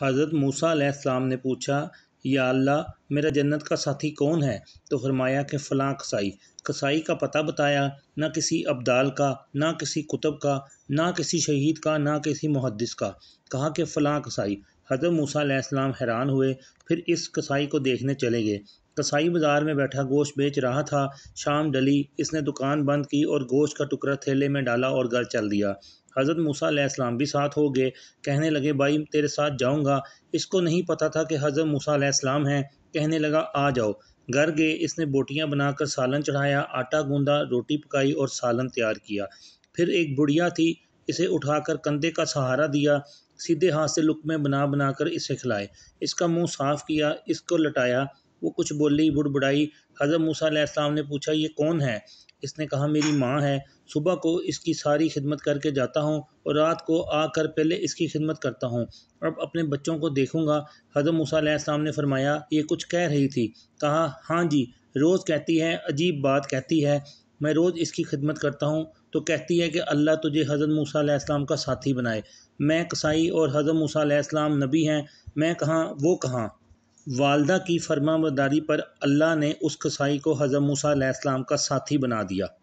हज़रत मूसा ने पूछा या अल्लाह मेरा जन्नत का साथी कौन है तो फरमाया कि फ़लाँ कसाई कसाई का पता बताया ना किसी अब्दाल का ना किसी कुतब का ना किसी शहीद का ना किसी मुहदस का कहा कि फ़लाँ कसाई हज़रत मूसा हैरान हुए फिर इस कसाई को देखने चले गए कसाई बाजार में बैठा गोश्त बेच रहा था शाम डली इसने दुकान बंद की और गोश्त का टुकड़ा थैले में डाला और घर चल दिया हज़रत मूसा मूसम भी साथ हो गए कहने लगे भाई तेरे साथ जाऊंगा इसको नहीं पता था कि हज़रत मूसम हैं कहने लगा आ जाओ घर गए इसने बोटियां बनाकर सालन चढ़ाया आटा गूंदा रोटी पकाई और सालन तैयार किया फिर एक बुढ़िया थी इसे उठाकर कंधे का सहारा दिया सीधे हाथ से लुकमे बना बनाकर इसे खिलाए इसका मुंह साफ किया इसको लटाया वो कुछ बोली बुड़बुड़ाई हज़रत मूसा अलैहिस्सलाम ने पूछा ये कौन है इसने कहा मेरी माँ है सुबह को इसकी सारी खिदमत करके जाता हूँ और रात को आकर पहले इसकी खिदमत करता हूँ अब अपने बच्चों को देखूँगा हज़रत मूसा ने फरमाया ये कुछ कह रही थी कहा हाँ जी रोज़ कहती है अजीब बात कहती है मैं रोज़ इसकी खिदमत करता हूँ तो कहती है कि अल्लाह तुझे हज़रत मूसा का साथी बनाए मैं कसाई और हज़रत मूसा नबी हैं मैं कहाँ वो कहाँ वालदा की बदारी पर अल्लाह ने उस कसाई को हज़रत मूसा का साथी बना दिया